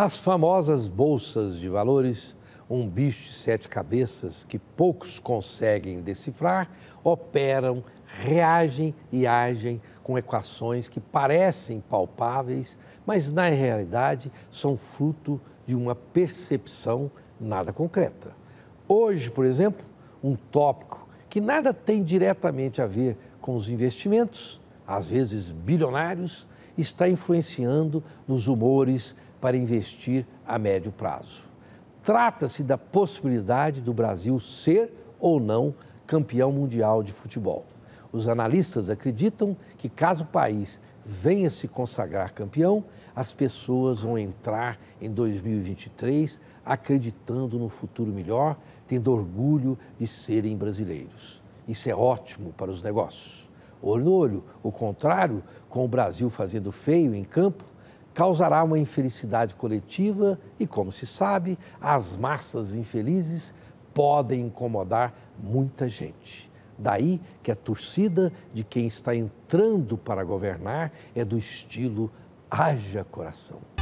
As famosas bolsas de valores, um bicho de sete cabeças que poucos conseguem decifrar, operam, reagem e agem com equações que parecem palpáveis, mas na realidade são fruto de uma percepção nada concreta. Hoje, por exemplo, um tópico que nada tem diretamente a ver com os investimentos, às vezes bilionários, está influenciando nos humores para investir a médio prazo. Trata-se da possibilidade do Brasil ser ou não campeão mundial de futebol. Os analistas acreditam que, caso o país venha se consagrar campeão, as pessoas vão entrar em 2023 acreditando no futuro melhor, tendo orgulho de serem brasileiros. Isso é ótimo para os negócios olho no olho. O contrário, com o Brasil fazendo feio em campo, causará uma infelicidade coletiva e, como se sabe, as massas infelizes podem incomodar muita gente. Daí que a torcida de quem está entrando para governar é do estilo haja coração.